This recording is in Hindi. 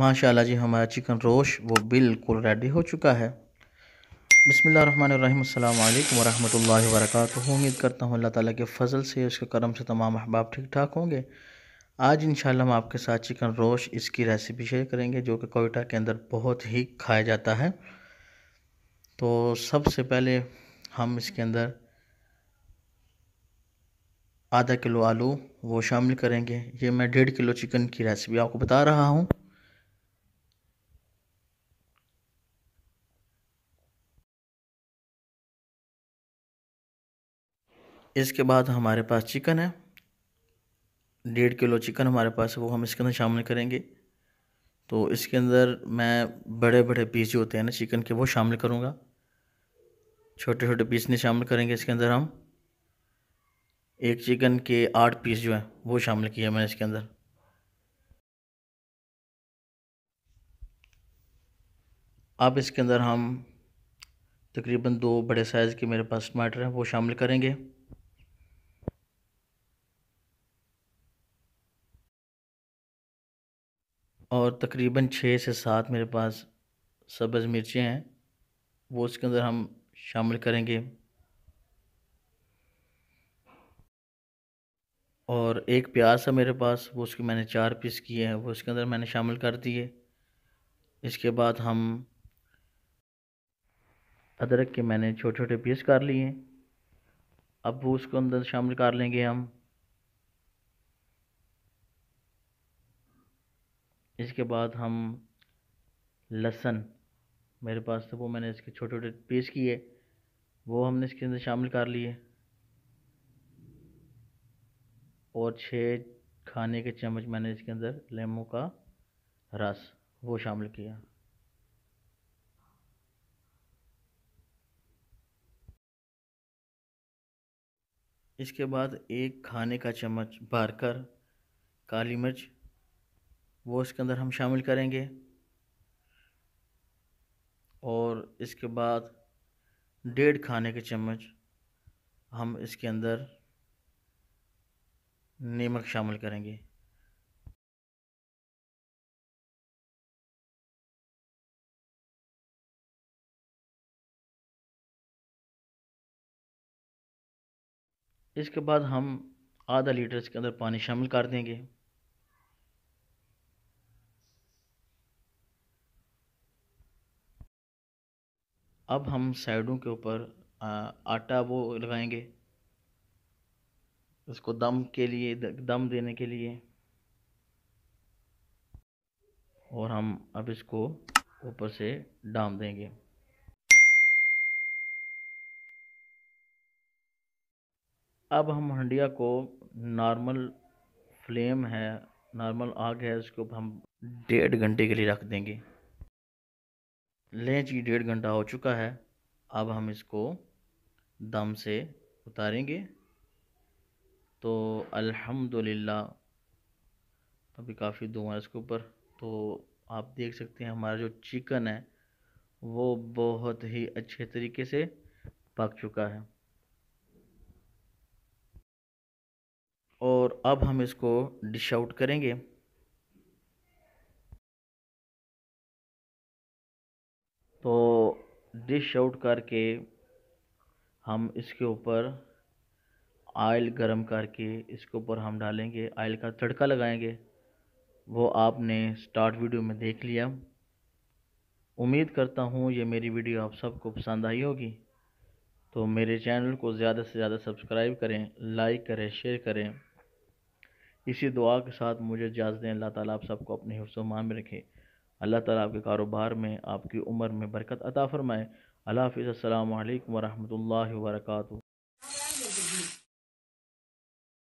माशाल्लाह जी हमारा चिकन रोश वो बिल्कुल रेडी हो चुका है बसमीम वरहमल वर्क उम्मीद करता हूँ अल्लाह ताला के फ़ज़ल से उसके करम से तमाम अहबाब ठीक ठाक होंगे आज इंशाल्लाह हम आपके साथ चिकन रोश इसकी रेसिपी शेयर करेंगे जो कि कोयटा के अंदर बहुत ही खाया जाता है तो सबसे पहले हम इसके अंदर आधा किलो आलू वो शामिल करेंगे ये मैं डेढ़ किलो चिकन की रेसिपी आपको बता रहा हूँ इसके बाद हमारे पास चिकन है डेढ़ किलो चिकन हमारे पास है वो हम इसके अंदर शामिल करेंगे तो इसके अंदर मैं बड़े बड़े पीस जो होते हैं ना चिकन के वो शामिल करूँगा छोटे छोटे पीस नहीं शामिल करेंगे इसके अंदर हम एक चिकन के आठ पीस जो हैं वो शामिल किए मैंने इसके अंदर अब इसके अंदर हम तकरीबन दो बड़े साइज़ के मेरे पास टमाटर हैं वो शामिल करेंगे और तकरीबन छः से सात मेरे पास सब्ज़ मिर्चें हैं वो उसके अंदर हम शामिल करेंगे और एक प्याज है मेरे पास वो उसके मैंने चार पीस किए हैं वो उसके अंदर मैंने शामिल कर दिए इसके बाद हम अदरक के मैंने छोटे छोटे पीस कर लिए अब वो उसके अंदर शामिल कर लेंगे हम इसके बाद हम लहसन मेरे पास तो वो मैंने इसके छोटे छोटे पीस किए वो हमने इसके अंदर शामिल कर लिए और छः खाने के चम्मच मैंने इसके अंदर लेमू का रस वो शामिल किया इसके बाद एक खाने का चम्मच भरकर काली मिर्च वो इसके अंदर हम शामिल करेंगे और इसके बाद डेढ़ खाने के चम्मच हम इसके अंदर नमक शामिल करेंगे इसके बाद हम आधा लीटर इसके अंदर पानी शामिल कर देंगे अब हम साइडों के ऊपर आटा वो लगाएंगे उसको दम के लिए दम देने के लिए और हम अब इसको ऊपर से डाम देंगे अब हम हंडिया को नॉर्मल फ्लेम है नॉर्मल आग है इसको हम डेढ़ घंटे के लिए रख देंगे लें जी डेढ़ घंटा हो चुका है अब हम इसको दम से उतारेंगे तो अल्हम्दुलिल्लाह अभी काफ़ी है इसके ऊपर तो आप देख सकते हैं हमारा जो चिकन है वो बहुत ही अच्छे तरीके से पक चुका है और अब हम इसको डिश आउट करेंगे तो डिश आउट करके हम इसके ऊपर आयल गरम करके इसके ऊपर हम डालेंगे आयल का तड़का लगाएंगे वो आपने स्टार्ट वीडियो में देख लिया उम्मीद करता हूँ ये मेरी वीडियो आप सबको पसंद आई होगी तो मेरे चैनल को ज़्यादा से ज़्यादा सब्सक्राइब करें लाइक करें शेयर करें इसी दुआ के साथ मुझे इजाज़ दें अल्लाह ताला आप सबको अपने मान में रखें अल्लाह ताला आपके कारोबार में आपकी उम्र में बरकत अता फ़रमाए अल्लाह हाफ़ अल्लाम वरहमल वर्का